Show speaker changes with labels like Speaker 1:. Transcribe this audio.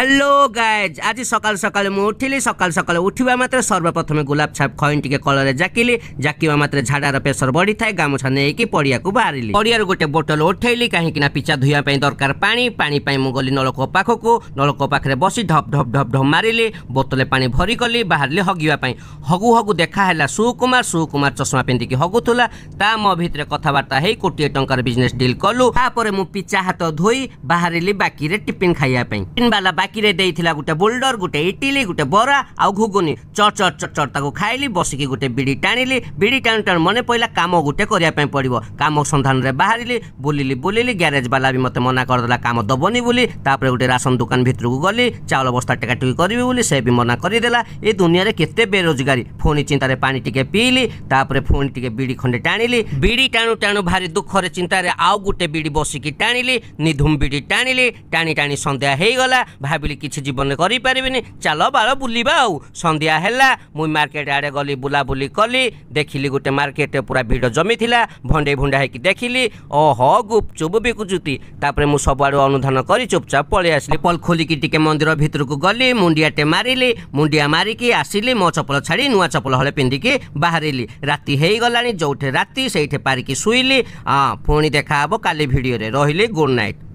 Speaker 1: hello guys আজি সকাল সকালে মু উঠিলি সকাল সকালে উঠিবা মাত্র সর্বপ্রথমে গোলাপ ছাপ খইটিকে কলরে জাকিলি জাকিবা মাত্র ঝাড়ার প্রেসর বড়ি থাকে গামুছা নেইকি পড়িয়াকু বাহারিলি পড়িয়ার গোটে বোটল উঠেইলি কাহিঁকি না পিচা ধুইয়া পাই দরকার পানি পানি পাই মু গলি নলকূপ পাখকু নলকূপ পাখরে বসি ঢপ ঢপ ঢপ ঢপ মারিলি ବୋତଲେ ପାଣି ଭରିକଲି ବାହାରିଲି ହଗିବା ପାଇଁ ହଗୁ ହଗୁ ଦେଖା ହେଲା ସୁକୁମାର ସୁକୁମାର ଚଷମା ପିନ୍ଧିକି ହଗୁଥିଲା ତା ମୋ ଭିତରେ କଥାବାର୍ତ୍ତା ହେଇ କୋଟିଏ ଟଙ୍କାର ବିଜନେସ୍ ଡିଲ୍ କଲୁ ତାପରେ ମୁଁ ପିଚା ହାତ ଧୋଇ ବାହାରିଲି ବାକିରେ ଟିଫିନ୍ ଖାଇବା ପାଇଁ ଟିଫିନ୍ ବାଲା ବାକି ডাকিরে ଦେଇଥିଲା ଗୋଟେ ବୋଲ୍ଡର ଗୋଟେ ଇଟିଲି ଗୋଟେ ବରା ଆଉ ଘୁଗୁନି ଚଟ୍ ଚଟ୍ ଚଟ୍ ଚଟ୍ ତାକୁ ଖାଇଲି ବସିକି ଗୋଟେ ବିଡ଼ି ଟାଣିଲି ବିଡ଼ି ଟାଣୁ ଟାଣୁ ମନେ ପଡ଼ିଲା କାମ ଗୋଟେ କରିବା ପାଇଁ ପଡ଼ିବ କାମ ସନ୍ଧାନରେ ବାହାରିଲି ବୁଲିଲି ବୁଲିଲି ଗ୍ୟାରେଜ୍ ବାଲା ବି ମୋତେ ମନା କରିଦେଲା କାମ ଦେବନି ବୋଲି ତାପରେ ଗୋଟେ ରାସନ ଦୋକାନ ଭିତରକୁ ଗଲି ଚାଉଳ ବସ୍ତା ଟେକାଟେକି କରିବି ବୋଲି ସେ ବି ମନା କରିଦେଲା ଏ ଦୁନିଆରେ କେତେ ବେରୋଜଗାରୀ ପୁଣି ଚିନ୍ତାରେ ପାଣି ଟିକେ ପିଇଲି ତାପରେ ପୁଣି ଟିକେ ବିଡ଼ି ଖଣ୍ଡେ ଟାଣିଲି ବିଡ଼ି ଟାଣୁ ଟାଣୁ ଭାରି ଦୁଃଖରେ ଚିନ୍ତାରେ ଆଉ ଗୋଟେ ବିଡ଼ି ବସିକି ଟାଣିଲି ନିଧୁମ ବିଡ଼ି ଟାଣିଲି ଟାଣି ଟାଣି ସନ୍ଧ୍ୟା ହେଇଗଲା ଭାବି ଭାବିଲି କିଛି ଜୀବନରେ କରିପାରିବିନି ଚାଲ ବାଳ ବୁଲିବା ଆଉ ସନ୍ଧ୍ୟା ହେଲା ମୁଁ ମାର୍କେଟ ଆଡ଼େ ଗଲି ବୁଲାବୁଲି କଲି ଦେଖିଲି ଗୋଟେ ମାର୍କେଟ ପୁରା ଭିଡ଼ ଜମିଥିଲା ଭଣ୍ଡେଇ ଭୁଣ୍ଡା ହେଇକି ଦେଖିଲି ଓହ ଗୁପଚୁପ୍ ବିକୁଚୁତି ତାପରେ ମୁଁ ସବୁଆଡ଼ୁ ଅନୁଧ୍ୟାନ କରି ଚୁପଚାପ ପଳେଇ ଆସିଲି ଚପଲ ଖୋଲିକି ଟିକେ ମନ୍ଦିର ଭିତରକୁ ଗଲି ମୁଣ୍ଡିଆଟେ ମାରିଲି ମୁଣ୍ଡିଆ ମାରିକି ଆସିଲି ମୋ ଚପଲ ଛାଡ଼ି ନୂଆ ଚପଲ ହଳେ ପିନ୍ଧିକି ବାହାରିଲି ରାତି ହେଇଗଲାଣି ଯେଉଁଠି ରାତି ସେଇଠି ପାରିକି ଶୋଇଲି ହଁ ପୁଣି ଦେଖାହେବ କାଲି ଭିଡ଼ିଓରେ ରହିଲି ଗୁଡ଼୍ ନାଇଟ୍